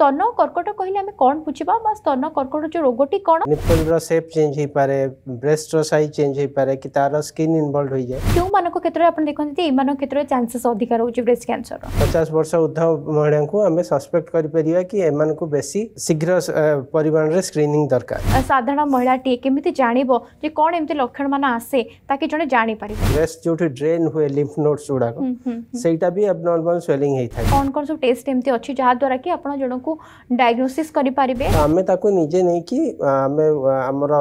স্তন কর্কট কহিলে আমি কোন বুঝিবা বা স্তন কর্কট যে রোগটি কোন নিপলর শেপ চেঞ্জ হই পারে ব্রেস্ট র সাইজ চেঞ্জ হই পারে কি তার স্কিন ইনভলভ হই যায় কেউ মানক ক্ষেত্রে আপনি দেখନ୍ତି এই মানক ক্ষেত্রে চান্সেস অধিকা রহুচি ব্রেস্ট ক্যান্সার 50 বর্ষ উদ্ধ মহিলাଙ୍କୁ ଆମେ ସସ୍ପେକ୍ଟ କରିପାରିବା କି ଏମାନଙ୍କୁ ବେଶୀ ଶୀଘ୍ର ପରିମାଣରେ ସ୍କ୍ରିନିଂ ଦରକାର ସାଧାରଣ ମହିଳାଟିଏ କେମିତି ଜାଣିବ ଯେ କ'ଣ ଏମିତି ଲକ୍ଷଣମାନ ଆସେ ତାକି ଜଣେ ଜାଣିପାରିବ ବ୍ରେଷ୍ଟ ଯୋଉଠି ଡ୍ରେନ୍ ହୁଏ ଲିମ୍ଫ ନୋଡ୍ସ ଗୁଡ଼ାକ ସେଇଟା ବି ଆବନର୍ମାଲ ସ୍ୱେଲିଂ ହେଇଥାଏ କ'ଣ କ'ଣ ସବୁ ଟେଷ୍ଟ ଏମିତି ଅଛି ଯାହାଦ୍ୱାରା କି ଆପଣ ଜଣଙ୍କୁ ତାକୁ ଡାଇଗ୍ନୋସିସ୍ କରିପାରିବେ ଆମେ ତାକୁ ନିଜେ ନେଇକି ଆମେ ଆମର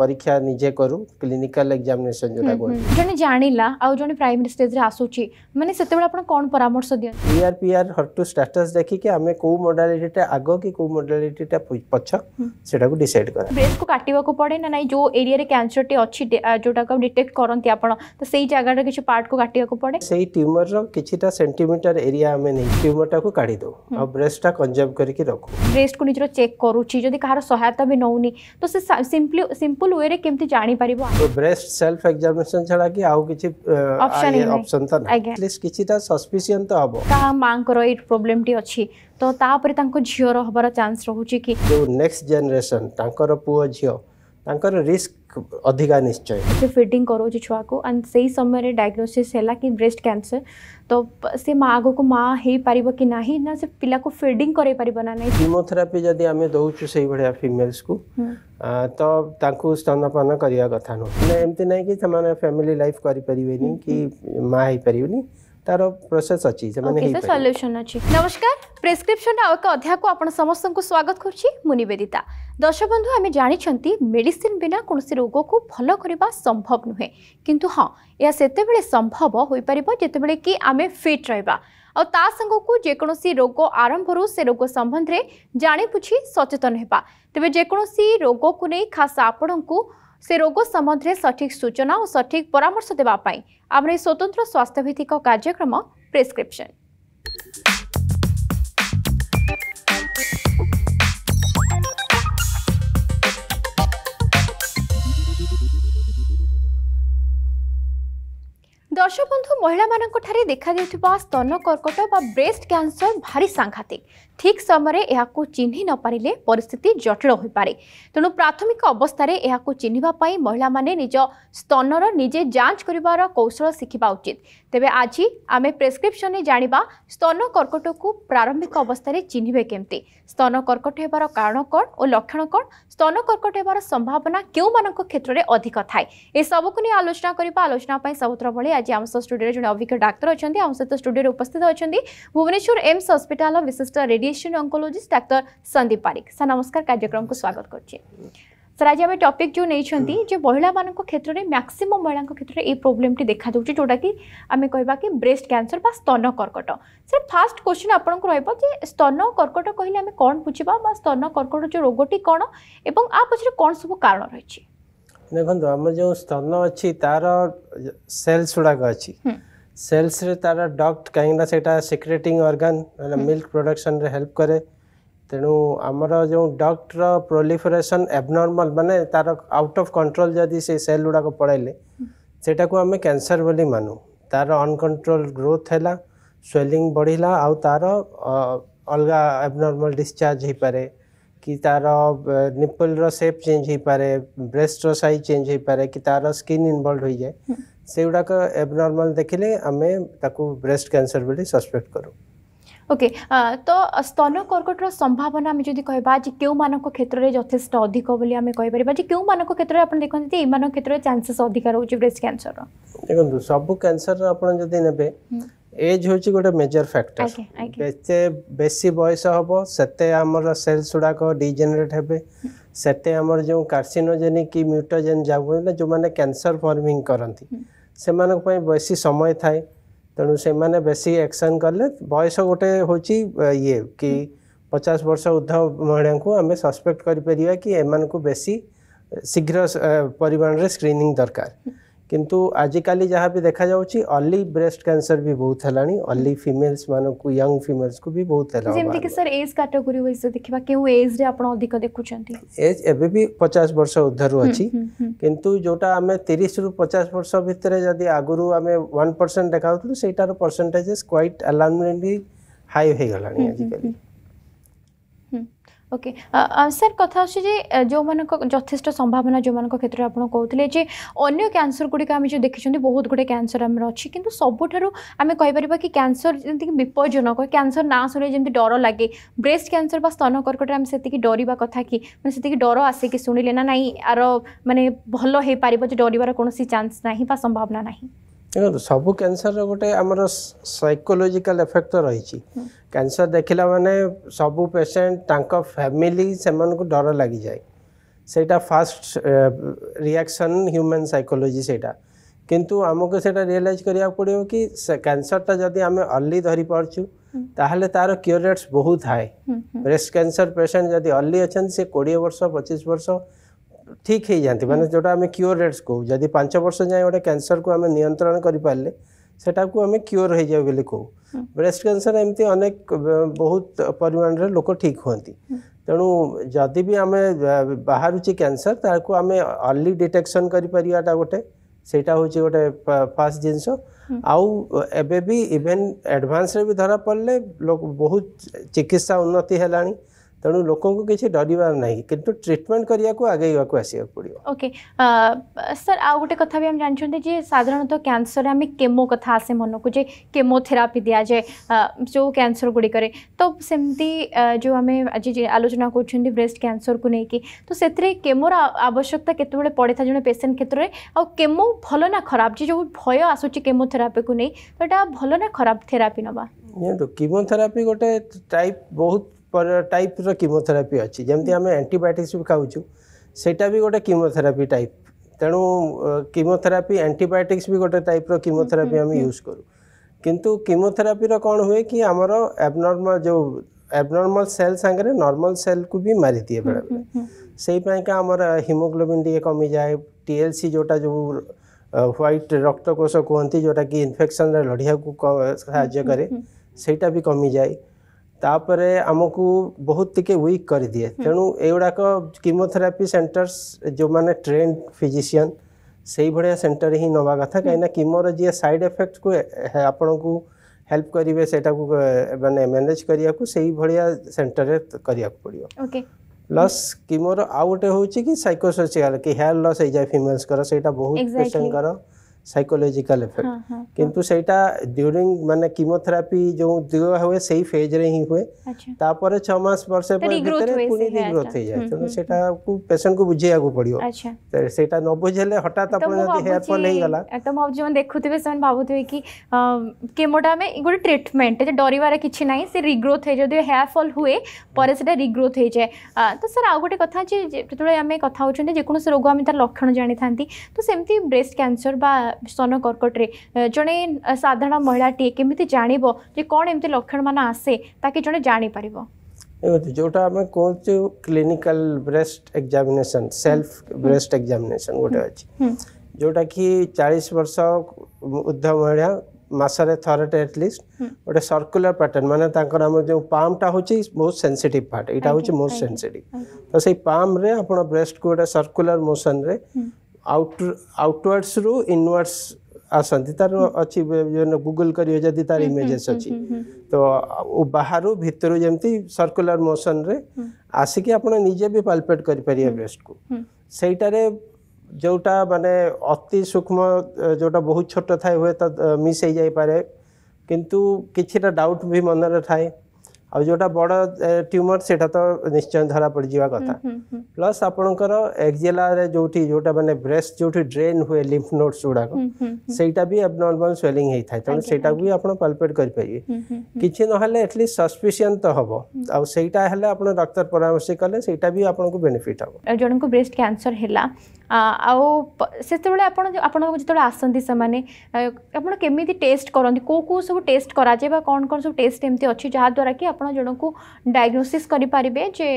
ପରୀକ୍ଷା ନିଜେ କରୁ କ୍ଲିନିକାଲ ଏକ୍ସାମିନେସନ ଯୋଉଟା କହନ୍ତି ଜଣେ ଜାଣିଲା ଆଉ ଜଣେ ପ୍ରାଇମେରୀ ଷ୍ଟେଜରେ ଆସୁଛି ମାନେ ସେତେବେଳେ ଆପଣ କ'ଣ ପରାମର୍ଶ ଦିଅନ୍ତି ପିଆର୍ ପିଆର୍ ହର୍ଟୁ ଷ୍ଟାଟସ୍ ଦେଖିକି ଆମେ କୋଉ ମୋଡାଲିଟିଟା ଆଗ କି କୋଉ ମୋଡାଲିଟିଟା ପଛ ସେଟାକୁ ଡିସାଇଡ୍ କରା ବ୍ରେସ୍କୁ କାଟିବାକୁ ପଡ଼େ ନା ନାହିଁ ଯୋଉ ଏରିଆରେ କ୍ୟାନ୍ସରଟି ଅଛି ଯୋଉଟାକୁ ଡିଟେକ୍ଟ କରନ୍ତି ଆପଣ ତ ସେଇ ଜାଗାର କିଛି ପାର୍ଟକୁ କାଟିବାକୁ ପଡ଼େ ସେଇ ଟ୍ୟୁମରର କିଛିଟା ସେଣ୍ଟିମିଟର ଏରିଆ ଆମେ ନେଇ ଟ୍ୟୁମରଟାକୁ କାଢ଼ିଦେଉ ଆଉ ବ୍ରେସ୍ଟା କନଜର୍ଭ କରି କରିକି ରଖୁ ବ୍ରେଷ୍ଟକୁ ନିଜର ଚେକ୍ କରୁଛି ଯଦି କାହାର ସହାୟତା ବି ନେଉନି ତ ସେ ସିମ୍ପଲି ସିମ୍ପଲ ୱେରେ କେମିତି ଜାଣିପାରିବ ବ୍ରେଷ୍ଟ ସେଲ୍ଫ ଏକ୍ସାମିନେସନ୍ ଛଡ଼ା କି ଆଉ କିଛି ଅପସନ୍ ତ ଆଟଲିଷ୍ଟ କିଛିଟା ସସ୍ପିସିୟନ୍ ତ ହବ ତା ମାଙ୍କର ଏଇ ପ୍ରୋବ୍ଲେମଟି ଅଛି ତ ତାପରେ ତାଙ୍କ ଝିଅର ହବାର ଚାନ୍ସ ରହୁଛି କି ଯେଉଁ ନେକ୍ସଟ ଜେନେରେସନ୍ ତାଙ୍କର ପୁଅ ଝିଅ ତାଙ୍କର ରିସ୍କ अधिका निश्चय से फिटिंग करो जो छुआ को एंड सही समय रे डायग्नोसिस हैला कि ब्रेस्ट कैंसर तो से मागो को मा हे पारिबो कि नाही ना से पिला को फीडिंग करे पारिबो ना नाही कीमोथेरेपी जदि आमे दउ छु सही बढ़िया फीमेल्स को तो ताकु स्तनपान करिया कथा न एमते नाही कि समान फैमिली लाइफ करि परिवे कि मा हे परिवे तार प्रोसेस अच्छी से माने हेई सॉल्यूशन अच्छी नमस्कार प्रिस्क्रिप्शन आ एक अध्याय को आपन समस्त को स्वागत करछि मुनिवेदिता दशबंधु आमे जानि छंती मेडिसिन बिना कोनसी रोग को भलो करबा संभव न होए किंतु हां या सेते बेले संभव होई परबो जेते बेले की आमे फिट रहबा और ता संग को जेकोसी रोग आरंभ रु से रोग संबंध में जाणीपुछी सचेतन होगा तेज जेकोसी रोग को नहीं खास आपण को त्यो रोग सम्बन्धले सठिक सूचना सठिक परामर्श दुई आम स्वतन्त्र स्वास्थ्यभिसक्रिप्सन দর্শক বন্ধু মহিলামানଙ୍କଠାରେ ଦେଖାଦେଉଥିବା ସ୍ତନ କର୍କଟ ବା ବ୍ରେଷ୍ଟ କ୍ୟାନ୍ସର ଭାରି ସାଂଘାତିକ ଠିକ୍ ସମୟରେ ଏହାକୁ ଚିହ୍ନି ନପାରିଲେ ପରିସ୍ଥିତି ଜଟିଳ ହୋଇପାରେ ତେଣୁ ପ୍ରାଥମିକ ଅବସ୍ଥାରେ ଏହାକୁ ଚିହ୍ନିବା ପାଇଁ ମହିଳାମାନେ ନିଜ ସ୍ତନର ନିଜେ ଯାଞ୍ଚ କରିବାର କୌଶଳ ଶିଖିବା ଉଚିତ ତେବେ ଆଜି ଆମେ ପ୍ରେସ୍କ୍ରିପ୍ସନରେ ଜାଣିବା ସ୍ତନ କର୍କଟକୁ ପ୍ରାରମ୍ଭିକ ଅବସ୍ଥାରେ ଚିହ୍ନିବେ କେମିତି ସ୍ତନ କର୍କଟ ହେବାର କାରଣ କ'ଣ ଓ ଲକ୍ଷଣ କ'ଣ ସ୍ତନ କର୍କଟ ହେବାର ସମ୍ଭାବନା କେଉଁମାନଙ୍କ କ୍ଷେତ୍ରରେ ଅଧିକ ଥାଏ ଏସବୁକୁ ନେଇ ଆଲୋଚନା କରିବା ଆଲୋଚନା ପାଇଁ ସବୁଥର ଭଳି ଆଜି ଆମ ସହ ଷ୍ଟୁଡ଼ିଓରେ ଜଣେ ଅଭିଜ୍ଞ ଡାକ୍ତର ଅଛନ୍ତି ଆମ ସହିତ ଷ୍ଟୁଡ଼ିଓରେ ଉପସ୍ଥିତ ଅଛନ୍ତି ଭୁବନେଶ୍ୱର ଏମ୍ସ ହସ୍ପିଟାଲର ବିଶିଷ୍ଟ ରେଡିଏସନ୍ ଅଙ୍କୋଲୋଜିଷ୍ଟ ଡାକ୍ତର ସନ୍ଦୀପ ପାରିକ ସାର୍ ନମସ୍କାର କାର୍ଯ୍ୟକ୍ରମକୁ ସ୍ୱାଗତ କରୁଛି ସାର୍ ଆଜି ଆମେ ଟପିକ୍ ଯେଉଁ ନେଇଛନ୍ତି ଯେ ମହିଳାମାନଙ୍କ କ୍ଷେତ୍ରରେ ମ୍ୟାକ୍ସିମମ୍ ମହିଳାଙ୍କ କ୍ଷେତ୍ରରେ ଏଇ ପ୍ରୋବ୍ଲେମ୍ଟି ଦେଖାଦେଉଛି ଯେଉଁଟାକି ଆମେ କହିବା କି ବ୍ରେଷ୍ଟ କ୍ୟାନ୍ସର ବା ସ୍ତନ କର୍କଟ ସାର୍ ଫାର୍ଷ୍ଟ କ୍ୱେଶ୍ଚିନ୍ ଆପଣଙ୍କୁ ରହିବ ଯେ ସ୍ତନ କର୍କଟ କହିଲେ ଆମେ କ'ଣ ବୁଝିବା ବା ସ୍ତନ କର୍କଟ ଯେଉଁ ରୋଗଟି କ'ଣ ଏବଂ ଆ ପଛରେ କ'ଣ ସବୁ କାରଣ ରହିଛି ଦେଖନ୍ତୁ ଆମର ଯେଉଁ ସ୍ତନ ଅଛି ତାର ସେଲ୍ସ ଗୁଡ଼ାକ ଅଛି ସେଲ୍ସରେ ତାର ଡକ୍ଟ କାହିଁକିନା ସେଇଟା ସିକ୍ରେଟିଂ ଅର୍ଗାନ ମିଲ୍କ ପ୍ରଡକ୍ସନରେ ହେଲ୍ପ କରେ ତେଣୁ ଆମର ଯେଉଁ ଡକ୍ଟର ପ୍ରୋଲିଫରେସନ୍ ଆବନର୍ମାଲ୍ ମାନେ ତାର ଆଉଟ୍ ଅଫ୍ କଣ୍ଟ୍ରୋଲ୍ ଯଦି ସେ ସେଲ୍ ଗୁଡ଼ାକ ପଳାଇଲେ ସେଇଟାକୁ ଆମେ କ୍ୟାନ୍ସର ବୋଲି ମାନୁ ତାର ଅନକଣ୍ଟ୍ରୋଲ୍ ଗ୍ରୋଥ୍ ହେଲା ସ୍ୱେଲିଂ ବଢ଼ିଲା ଆଉ ତାର ଅଲଗା ଆବନର୍ମାଲ୍ ଡିସଚାର୍ଜ ହୋଇପାରେ କି ତାର ନିପଲ୍ର ସେପ୍ ଚେଞ୍ଜ ହୋଇପାରେ ବ୍ରେଷ୍ଟର ସାଇଜ୍ ଚେଞ୍ଜ ହୋଇପାରେ କି ତାର ସ୍କିନ୍ ଇନଭଲ୍ଭ ହୋଇଯାଏ ସେଗୁଡ଼ାକ ଆବନର୍ମାଲ୍ ଦେଖିଲେ ଆମେ ତାକୁ ବ୍ରେଷ୍ଟ କ୍ୟାନ୍ସର ବୋଲି ସସ୍ପେକ୍ଟ କରୁ ওকে ତ ସ୍ତନ କର୍କଟର ସମ୍ଭାବନା ଆମେ ଯଦି କହିବା ଯେ କେଉଁମାନଙ୍କ କ୍ଷେତ୍ରରେ ଯଥେଷ୍ଟ ଅଧିକ ବୋଲି ଆମେ କହିପାରିବା ଯେ କେଉଁମାନଙ୍କ କ୍ଷେତ୍ରରେ ଆପଣ ଦେଖନ୍ତି ଯେ ଏମାନଙ୍କ କ୍ଷେତ୍ରରେ ଚାନ୍ସେସ୍ ଅଧିକା ରହୁଛି ବ୍ରେଷ୍ଟ କ୍ୟାନ୍ସରର ଦେଖନ୍ତୁ ସବୁ କ୍ୟାନ୍ସରର ଆପଣ ଯଦି ନେବେ ଏଜ୍ ହେଉଛି ଗୋଟେ ମେଜର ଫ୍ୟାକ୍ଟର ଯେତେ ବେଶୀ ବୟସ ହେବ ସେତେ ଆମର ସେଲ୍ସ ଗୁଡ଼ାକ ଡିଜେନେରେଟ୍ ହେବେ ସେତେ ଆମର ଯେଉଁ କାର୍ସିନୋଜେନିକ୍ କି ମ୍ୟୁଟୋଜେନ୍ ଯାଉ ବୋଇଲେ ଯେଉଁମାନେ କ୍ୟାନ୍ସର ଫର୍ମିଂ କରନ୍ତି ସେମାନଙ୍କ ପାଇଁ ବେଶୀ ସମୟ ଥାଏ तेणु से मैंने बेस एक्शन कले बयस गोटे हूँ ये कि पचास वर्ष ऊर्ध महिला आम सस्पेक्ट कर बेसी शीघ्र परिमाण में स्क्रीनिंग दरकार किंतु आजिकल जहाँ भी देखा जाऊँगी ब्रेस्ट कैंसर भी बहुत है ऑनली फीमेल्स मान को यंग फिमेल्स को भी बहुत है एज ए पचास वर्ष ऊर्धर अच्छी किंतु पचास वर्ष भितर जब आगुरु आम वन परसेंट देखा सेटार परसेंटेजेस क्वैट आलामेंटली हाई होगा आजिकाली ଓକେ ସାର୍ କଥା ଆସୁଛି ଯେ ଯେଉଁମାନଙ୍କ ଯଥେଷ୍ଟ ସମ୍ଭାବନା ଯେଉଁମାନଙ୍କ କ୍ଷେତ୍ରରେ ଆପଣ କହୁଥିଲେ ଯେ ଅନ୍ୟ କ୍ୟାନ୍ସର ଗୁଡ଼ିକ ଆମେ ଯେଉଁ ଦେଖିଛନ୍ତି ବହୁତ ଗୁଡ଼ିଏ କ୍ୟାନ୍ସର ଆମର ଅଛି କିନ୍ତୁ ସବୁଠାରୁ ଆମେ କହିପାରିବା କି କ୍ୟାନ୍ସର ଯେମିତିକି ବିପଜ୍ଜନକ କ୍ୟାନ୍ସର ନାଁ ଶୁଣିଲେ ଯେମିତି ଡର ଲାଗେ ବ୍ରେଷ୍ଟ କ୍ୟାନ୍ସର ବା ସ୍ତନ କର୍କଟରେ ଆମେ ସେତିକି ଡରିବା କଥା କି ମାନେ ସେତିକି ଡର ଆସିକି ଶୁଣିଲେ ନା ନାହିଁ ଆର ମାନେ ଭଲ ହେଇପାରିବ ଯେ ଡରିବାର କୌଣସି ଚାନ୍ସ ନାହିଁ ବା ସମ୍ଭାବନା ନାହିଁ ଦେଖନ୍ତୁ ସବୁ କ୍ୟାନ୍ସରର ଗୋଟେ ଆମର ସାଇକୋଲୋଜିକାଲ ଏଫେକ୍ଟ ତ ରହିଛି କ୍ୟାନ୍ସର ଦେଖିଲା ମାନେ ସବୁ ପେସେଣ୍ଟ ତାଙ୍କ ଫ୍ୟାମିଲି ସେମାନଙ୍କୁ ଡର ଲାଗିଯାଏ ସେଇଟା ଫାଷ୍ଟ ରିଆକ୍ସନ୍ ହ୍ୟୁମାନ୍ ସାଇକୋଲୋଜି ସେଇଟା କିନ୍ତୁ ଆମକୁ ସେଇଟା ରିଏଲାଇଜ୍ କରିବାକୁ ପଡ଼ିବ କି ସେ କ୍ୟାନ୍ସରଟା ଯଦି ଆମେ ଅର୍ଲି ଧରିପାରୁଛୁ ତାହେଲେ ତା'ର କ୍ୟୁର୍ ରେଟ୍ସ ବହୁତ ହାଏ ବ୍ରେଷ୍ଟ କ୍ୟାନ୍ସର ପେସେଣ୍ଟ ଯଦି ଅର୍ଲି ଅଛନ୍ତି ସେ କୋଡ଼ିଏ ବର୍ଷ ପଚିଶ ବର୍ଷ ଠିକ୍ ହେଇଯାଆନ୍ତି ମାନେ ଯେଉଁଟା ଆମେ କ୍ୟୁର୍ ରେଟ୍ସ କହୁ ଯଦି ପାଞ୍ଚ ବର୍ଷ ଯାଏଁ ଗୋଟେ କ୍ୟାନ୍ସରକୁ ଆମେ ନିୟନ୍ତ୍ରଣ କରିପାରିଲେ ସେଟାକୁ ଆମେ କ୍ୟୁର୍ ହେଇଯାଉ ବୋଲି କହୁ ବ୍ରେଷ୍ଟ କ୍ୟାନ୍ସର ଏମିତି ଅନେକ ବହୁତ ପରିମାଣରେ ଲୋକ ଠିକ୍ ହୁଅନ୍ତି ତେଣୁ ଯଦି ବି ଆମେ ବାହାରୁଛି କ୍ୟାନ୍ସର ତାକୁ ଆମେ ଅର୍ଲି ଡିଟେକ୍ସନ୍ କରିପାରିବାଟା ଗୋଟେ ସେଇଟା ହେଉଛି ଗୋଟେ ଫାଷ୍ଟ ଜିନିଷ ଆଉ ଏବେ ବି ଇଭେନ୍ ଆଡ଼ଭାନ୍ସରେ ବି ଧରା ପଡ଼ିଲେ ବହୁତ ଚିକିତ୍ସା ଉନ୍ନତି ହେଲାଣି तेणु लोक किसी डर कि ट्रिटमेंट करने आगे आसवाक सर आउ गए कथा भी जानते साधारण तो क्यासर आम केमो कथ आसे मन कोमोथेरापी दि जाए जो क्यासर गुड़िक तो सेमती जो आम आज आलोचना करेस्ट क्यासर को लेकिन तो से केमोर आवश्यकता केत पड़े था जो पेसेंट क्षेत्र में आ केमो भल ना खराब जी जो भय केमोथेरापी को नहीं तो भल ना खराब थेरापी ना देखो कीमोथेरापी गोटे टाइप बहुत पर टाइप कीमोथेरापी अच्छी जमी आम एंटीबायोटिक्स भी खाऊ से भी गोटे किमोथेरापी टाइप तेणु किमोथेरापी एंटीबायोटिक्स भी गोटे टाइप कीमोथेरापी आम यूज करूँ किंतु कीमोथेरापी कौन हुए कि आमर एबनर्मल जो एबनर्माल सेल सांगे नर्माल सेल को भी मारी दिए बेले बेले से आमर हिमोग्लोबिन टे कमी जाए टीएलसी जोटा जो ह्वैट रक्तकोष कहते जोटा कि इनफेक्शन लड़िया को सहाय कैसे सहीटा भी कमी जाए ତାପରେ ଆମକୁ ବହୁତ ଟିକେ ୱିକ୍ କରିଦିଏ ତେଣୁ ଏଗୁଡ଼ାକ କିମୋଥେରାପି ସେଣ୍ଟର୍ସ ଯେଉଁମାନେ ଟ୍ରେଣ୍ଡ ଫିଜିସିଆନ୍ ସେଇଭଳିଆ ସେଣ୍ଟର ହିଁ ନେବା କଥା କାହିଁକିନା କିମୋର ଯିଏ ସାଇଡ଼୍ ଏଫେକ୍ଟକୁ ଆପଣଙ୍କୁ ହେଲ୍ପ କରିବେ ସେଇଟାକୁ ମାନେ ମ୍ୟାନେଜ୍ କରିବାକୁ ସେଇଭଳିଆ ସେଣ୍ଟରରେ କରିବାକୁ ପଡ଼ିବ ପ୍ଲସ୍ କିମୋର ଆଉ ଗୋଟେ ହେଉଛି କି ସାଇକୋସୋସିଆଲ୍ କି ହେୟାର୍ ଲସ୍ ହେଇଯାଏ ଫିମେଲ୍ସଙ୍କର ସେଇଟା ବହୁତ ପେସେଣ୍ଟଙ୍କର ସାଇକୋଲୋଜିକାଲ ଏଫେକ୍ଟ କିନ୍ତୁ ସେଇଟା ଡ୍ୟୁରିଂ ମାନେ କିମୋଥେରାପି ଯେଉଁ ଦିଅ ହୁଏ ସେଇ ଫେଜ୍ରେ ହିଁ ହୁଏ ତାପରେ ଛଅ ମାସ ବର୍ଷେ ଭିତରେ ପୁଣି ରିଗ୍ରୋଥ୍ ହେଇଯାଏ ତେଣୁ ସେଇଟାକୁ ପେସେଣ୍ଟକୁ ବୁଝେଇବାକୁ ପଡ଼ିବ ସେଇଟା ନ ବୁଝେଇଲେ ହଠାତ୍ ଆପଣ ଯଦି ହେୟାର ଫଲ୍ ହେଇଗଲା ତ ମୁଁ ଭାବୁଛି ମାନେ ଦେଖୁଥିବେ ସେମାନେ ଭାବୁଥିବେ କି କେମୋଟା ଆମେ ଗୋଟେ ଟ୍ରିଟମେଣ୍ଟ ଯେ ଡରିବାର କିଛି ନାହିଁ ସେ ରିଗ୍ରୋଥ୍ ହେଇଯାଏ ଯଦି ହେୟାର ଫଲ୍ ହୁଏ ପରେ ସେଇଟା ରିଗ୍ରୋଥ୍ ହେଇଯାଏ ତ ସାର୍ ଆଉ ଗୋଟେ କଥା ଯେ ଯେତେବେଳେ ଆମେ କଥା ହେଉଛନ୍ତି ଯେକୌଣସି ରୋଗ ଆମେ ତାର ଲକ୍ଷଣ ଜାଣିଥାନ୍ତି ତ ସେମିତି ବ୍ରେଷ୍ଟ କ୍ୟାନ୍ସର ବା ସନକର୍କଟରେ ଜଣେ ସାଧାରଣ ମହିଳାଟିଏ କେମିତି ଜାଣିବ ଯେ କ'ଣ ଏମିତି ଲକ୍ଷଣମାନ ଆସେ ତାକି ଜଣେ ଜାଣିପାରିବ ଯେଉଁଟା ଆମେ କହୁଛୁ clinical breast examination self breast examination ଗୋଟେ ଅଛି ଯେଉଁଟାକି ଚାଳିଶ ବର୍ଷ ଉର୍ଦ୍ଧ ମହିଳା ମାସରେ ଥରଟେ ଆଟଲିଷ୍ଟ ଗୋଟେ ସର୍କୁଲାର ପ୍ୟାଟର୍ନ ମାନେ ତାଙ୍କର ଆମର ଯେଉଁ ପାମ୍ପଟା ହେଉଛି ମୋଷ୍ଟ ସେନ୍ସିଟିଭ୍ ପାର୍ଟ ଏଇଟା ହେଉଛି ମୋଷ୍ଟ ସେନ୍ସିଟିଭ୍ ତ ସେଇ ପାମ୍ପରେ ଆପଣ ବ୍ରେଷ୍ଟକୁ ଗୋଟେ ସର୍କୁଲାର ମୋସନରେ आउट आउटवर्ड्स रु इनवर्ड्स आसती तार अच्छी गुगुल कर इमेजेस अच्छी तो बाहर भितर जमी सर्कुलर मोशन रे आसिक निजे भी पालपेट कर ब्रेस्ट को सहीटार जोटा मानने अति सूक्ष्म जो बहुत छोट था हुए तो मिस हो जाए कि डाउट भी मनरे थाए ଆଉ ଯେଉଁଟା ବଡ଼ ଟ୍ୟୁମର୍ ସେଇଟା ତ ନିଶ୍ଚୟ ଧରା ପଡ଼ିଯିବା କଥା ପ୍ଲସ୍ ଆପଣଙ୍କର ଏକ୍ଜେଲାରେ ଯେଉଁଠି ଯେଉଁଟା ମାନେ ବ୍ରେଷ୍ଟ ଯେଉଁଠି ଡ୍ରେନ୍ ହୁଏ ଲିମ୍ଫ ନୋଟ୍ସ ଗୁଡ଼ାକ ସେଇଟା ବି ଅବନର୍ମାଲ୍ ସ୍ୱେଲିଂ ହେଇଥାଏ ତେଣୁ ସେଇଟାକୁ ବି ଆପଣ ପାଲପେଟ୍ କରିପାରିବେ କିଛି ନହେଲେ ଆଟଲିଷ୍ଟ ସସ୍ପିସିୟନ୍ ତ ହେବ ଆଉ ସେଇଟା ହେଲେ ଆପଣ ଡକ୍ଟର ପରାମର୍ଶ କଲେ ସେଇଟା ବି ଆପଣଙ୍କୁ ବେନିଫିଟ୍ ହେବ ଜଣଙ୍କୁ ବ୍ରେଷ୍ଟ କ୍ୟାନ୍ସର ହେଲା ଆଉ ସେତେବେଳେ ଆପଣ ଆପଣଙ୍କୁ ଯେତେବେଳେ ଆସନ୍ତି ସେମାନେ ଆପଣ କେମିତି ଟେଷ୍ଟ କରନ୍ତି କେଉଁ କେଉଁ ସବୁ ଟେଷ୍ଟ କରାଯାଏ ବା କ'ଣ କ'ଣ ସବୁ ଟେଷ୍ଟ ଏମିତି ଅଛି ଯାହାଦ୍ୱାରା କି ଆପଣ ଜଣଙ୍କୁ ଡାଇଗ୍ନୋସିସ୍ କରିପାରିବେ ଯେ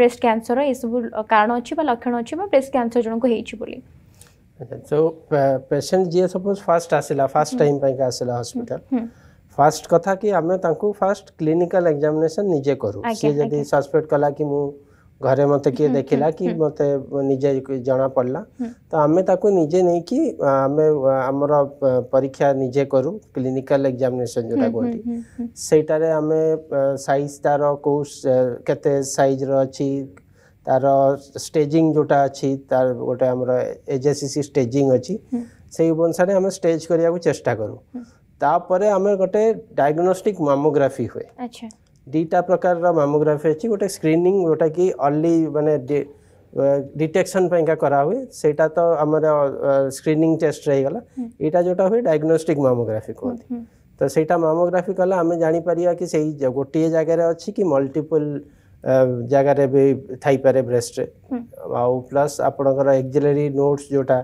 ବ୍ରେଷ୍ଟ କ୍ୟାନ୍ସର ଏସବୁ କାରଣ ଅଛି ବା ଲକ୍ଷଣ ଅଛି ବା ବ୍ରେଷ୍ଟ କ୍ୟାନ୍ସର ଜଣଙ୍କୁ ହେଇଛି ବୋଲି ଯେଉଁ ପେସେଣ୍ଟ ଯିଏ ସପୋଜ୍ ଫାଷ୍ଟ ଆସିଲା ଫାଷ୍ଟ ଟାଇମ୍ ପାଇଁକା ଆସିଲା ହସ୍ପିଟାଲ ଫାଷ୍ଟ କଥା କି ଆମେ ତାଙ୍କୁ ଫାଷ୍ଟ କ୍ଲିନିକାଲ ଏକ୍ଜାମିନେସନ୍ ନିଜେ କରୁ ସିଏ ଯଦି ସସ୍ପେକ୍ଟ କଲା କି ମୁଁ ଘରେ ମୋତେ କିଏ ଦେଖିଲା କି ମୋତେ ନିଜେ ଜଣାପଡ଼ିଲା ତ ଆମେ ତାକୁ ନିଜେ ନେଇକି ଆମେ ଆମର ପରୀକ୍ଷା ନିଜେ କରୁ କ୍ଲିନିକାଲ ଏକ୍ଜାମିନେସନ୍ ଯେଉଁଟା କୁହନ୍ତି ସେଇଟାରେ ଆମେ ସାଇଜ୍ ତାର କେଉଁ କେତେ ସାଇଜ୍ର ଅଛି ତାର ଷ୍ଟେଜିଂ ଯେଉଁଟା ଅଛି ତାର ଗୋଟେ ଆମର ଏଜେସିସି ଷ୍ଟେଜିଂ ଅଛି ସେଇ ଅନୁସାରେ ଆମେ ଷ୍ଟେଜ୍ କରିବାକୁ ଚେଷ୍ଟା କରୁ ତାପରେ ଆମେ ଗୋଟେ ଡାୟଗ୍ନୋଷ୍ଟିକ୍ ମାମୋଗ୍ରାଫି ହୁଏ ଆଚ୍ଛା ଦୁଇଟା ପ୍ରକାରର ମାମୋଗ୍ରାଫି ଅଛି ଗୋଟେ ସ୍କ୍ରିନିଂ ଯେଉଁଟାକି ଅର୍ଲି ମାନେ ଡିଟେକ୍ସନ୍ ପାଇଁକା କରାହୁଏ ସେଇଟା ତ ଆମର ସ୍କ୍ରିନିଂ ଟେଷ୍ଟ ହେଇଗଲା ଏଇଟା ଯେଉଁଟା ହୁଏ ଡାଇଗ୍ନୋଷ୍ଟିକ୍ ମାମୋଗ୍ରାଫି କୁହନ୍ତି ତ ସେଇଟା ମାମୋଗ୍ରାଫି କଲେ ଆମେ ଜାଣିପାରିବା କି ସେଇ ଗୋଟିଏ ଜାଗାରେ ଅଛି କି ମଲ୍ଟିପୁଲ୍ ଜାଗାରେ ବି ଥାଇପାରେ ବ୍ରେଷ୍ଟରେ ଆଉ ପ୍ଲସ୍ ଆପଣଙ୍କର ଏକ୍ଜିଲେରୀ ନୋଟ୍ସ ଯେଉଁଟା